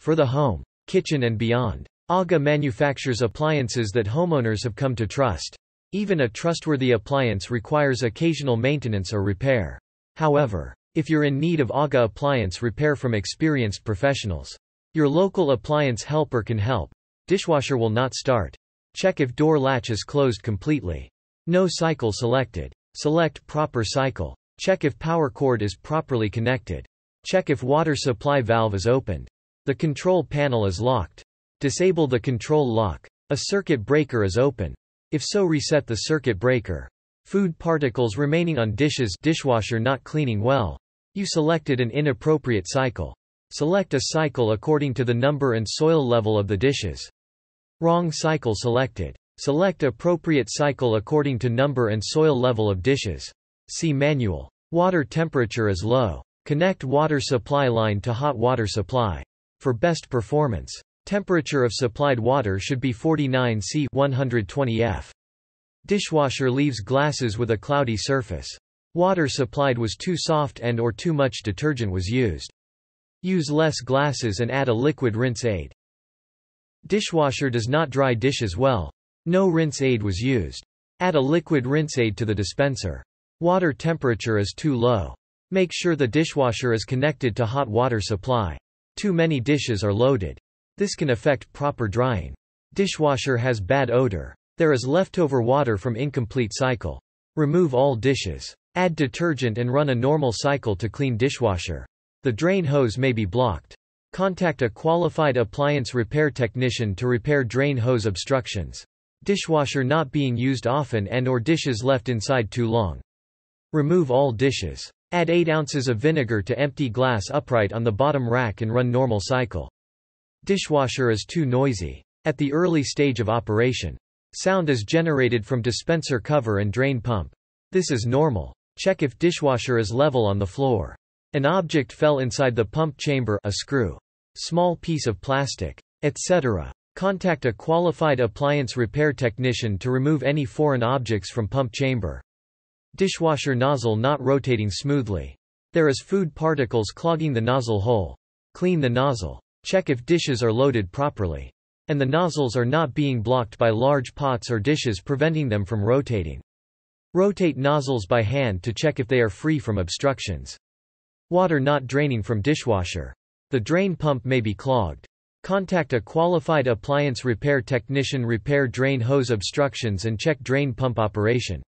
for the home, kitchen and beyond. AGA manufactures appliances that homeowners have come to trust. Even a trustworthy appliance requires occasional maintenance or repair. However, if you're in need of AGA appliance repair from experienced professionals, your local appliance helper can help. Dishwasher will not start. Check if door latch is closed completely. No cycle selected. Select proper cycle. Check if power cord is properly connected. Check if water supply valve is opened. The control panel is locked. Disable the control lock. A circuit breaker is open. If so reset the circuit breaker. Food particles remaining on dishes dishwasher not cleaning well. You selected an inappropriate cycle. Select a cycle according to the number and soil level of the dishes. Wrong cycle selected. Select appropriate cycle according to number and soil level of dishes. See manual. Water temperature is low. Connect water supply line to hot water supply. For best performance. Temperature of supplied water should be 49 C 120 F. Dishwasher leaves glasses with a cloudy surface. Water supplied was too soft and or too much detergent was used. Use less glasses and add a liquid rinse aid. Dishwasher does not dry dishes well. No rinse aid was used. Add a liquid rinse aid to the dispenser. Water temperature is too low. Make sure the dishwasher is connected to hot water supply. Too many dishes are loaded. This can affect proper drying. Dishwasher has bad odor. There is leftover water from incomplete cycle. Remove all dishes. Add detergent and run a normal cycle to clean dishwasher. The drain hose may be blocked. Contact a qualified appliance repair technician to repair drain hose obstructions. Dishwasher not being used often and or dishes left inside too long. Remove all dishes. Add 8 ounces of vinegar to empty glass upright on the bottom rack and run normal cycle. Dishwasher is too noisy. At the early stage of operation. Sound is generated from dispenser cover and drain pump. This is normal. Check if dishwasher is level on the floor. An object fell inside the pump chamber a screw. Small piece of plastic. Etc. Contact a qualified appliance repair technician to remove any foreign objects from pump chamber dishwasher nozzle not rotating smoothly. There is food particles clogging the nozzle hole. Clean the nozzle. Check if dishes are loaded properly. And the nozzles are not being blocked by large pots or dishes preventing them from rotating. Rotate nozzles by hand to check if they are free from obstructions. Water not draining from dishwasher. The drain pump may be clogged. Contact a qualified appliance repair technician repair drain hose obstructions and check drain pump operation.